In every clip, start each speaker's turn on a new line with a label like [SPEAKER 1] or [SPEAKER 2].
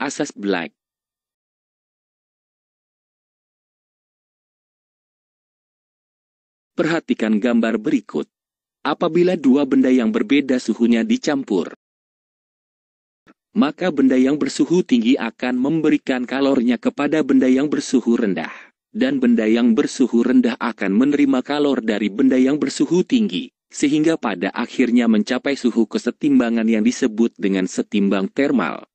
[SPEAKER 1] asas Black Perhatikan gambar berikut. Apabila dua benda yang berbeda suhunya
[SPEAKER 2] dicampur, maka benda yang bersuhu tinggi akan memberikan kalornya kepada benda yang bersuhu rendah, dan benda yang bersuhu rendah akan menerima kalor dari benda yang bersuhu tinggi, sehingga pada akhirnya mencapai suhu kesetimbangan yang disebut dengan setimbang termal.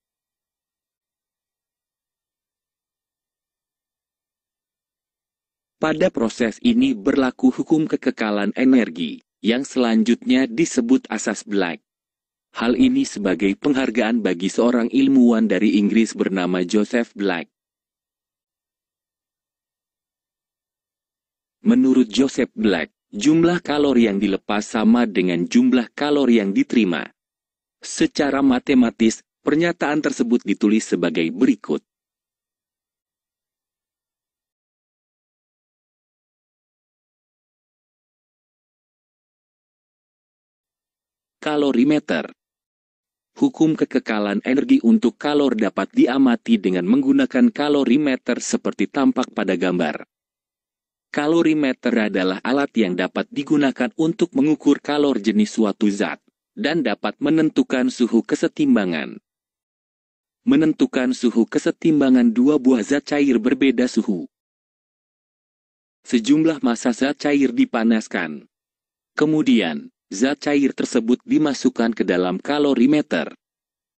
[SPEAKER 2] Pada proses ini berlaku hukum kekekalan energi, yang selanjutnya disebut asas Black. Hal ini sebagai penghargaan bagi seorang ilmuwan dari Inggris bernama Joseph Black. Menurut Joseph Black, jumlah kalori yang dilepas sama dengan jumlah kalori yang diterima. Secara matematis, pernyataan tersebut ditulis sebagai berikut.
[SPEAKER 1] kalorimeter. Hukum kekekalan energi untuk kalor dapat diamati dengan menggunakan
[SPEAKER 2] kalorimeter seperti tampak pada gambar. Kalorimeter adalah alat yang dapat digunakan untuk mengukur kalor jenis suatu zat, dan dapat menentukan suhu kesetimbangan. Menentukan suhu kesetimbangan dua buah zat cair berbeda suhu. Sejumlah massa zat cair dipanaskan. Kemudian, zat cair tersebut dimasukkan ke dalam kalorimeter.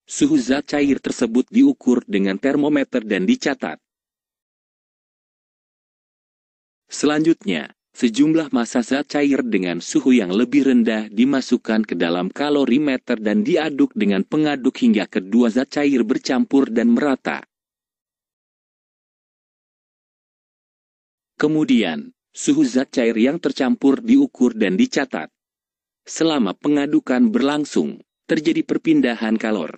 [SPEAKER 2] Suhu zat cair tersebut diukur dengan termometer dan dicatat. Selanjutnya, sejumlah massa zat cair dengan suhu yang lebih rendah dimasukkan ke dalam kalorimeter dan diaduk dengan pengaduk hingga kedua zat cair bercampur dan merata. Kemudian, suhu zat cair yang tercampur diukur dan dicatat. Selama pengadukan berlangsung, terjadi perpindahan kalor.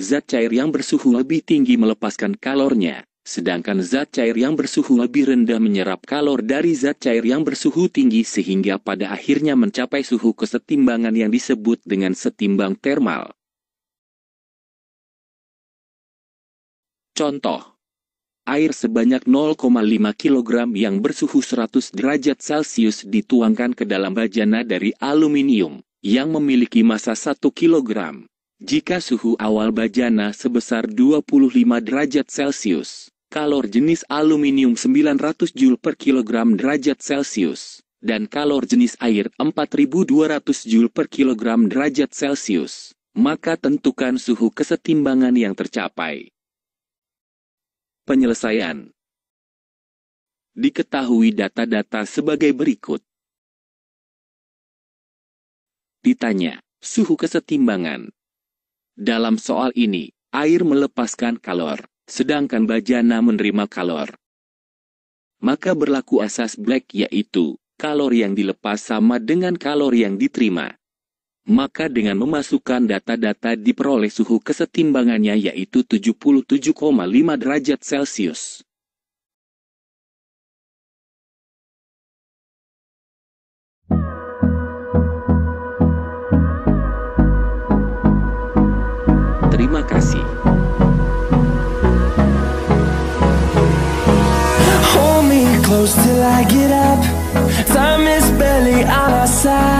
[SPEAKER 2] Zat cair yang bersuhu lebih tinggi melepaskan kalornya, sedangkan zat cair yang bersuhu lebih rendah menyerap kalor dari zat cair yang bersuhu tinggi sehingga pada akhirnya mencapai suhu kesetimbangan yang disebut dengan setimbang termal. Contoh air sebanyak 0,5 kg yang bersuhu 100 derajat Celcius dituangkan ke dalam bajana dari aluminium, yang memiliki massa 1 kg. Jika suhu awal bajana sebesar 25 derajat Celcius, kalor jenis aluminium 900 Joule per kilogram derajat Celcius, dan kalor jenis air 4200 Joule per kilogram derajat Celcius, maka tentukan suhu kesetimbangan yang
[SPEAKER 1] tercapai. Penyelesaian Diketahui data-data sebagai berikut.
[SPEAKER 2] Ditanya, suhu kesetimbangan. Dalam soal ini, air melepaskan kalor, sedangkan bajana menerima kalor. Maka berlaku asas black yaitu, kalor yang dilepas sama dengan kalor yang diterima maka dengan memasukkan data-data diperoleh suhu kesetimbangannya yaitu
[SPEAKER 1] 77,5 derajat Celcius. Terima kasih. Hold me close till I get up. Time is barely on our side.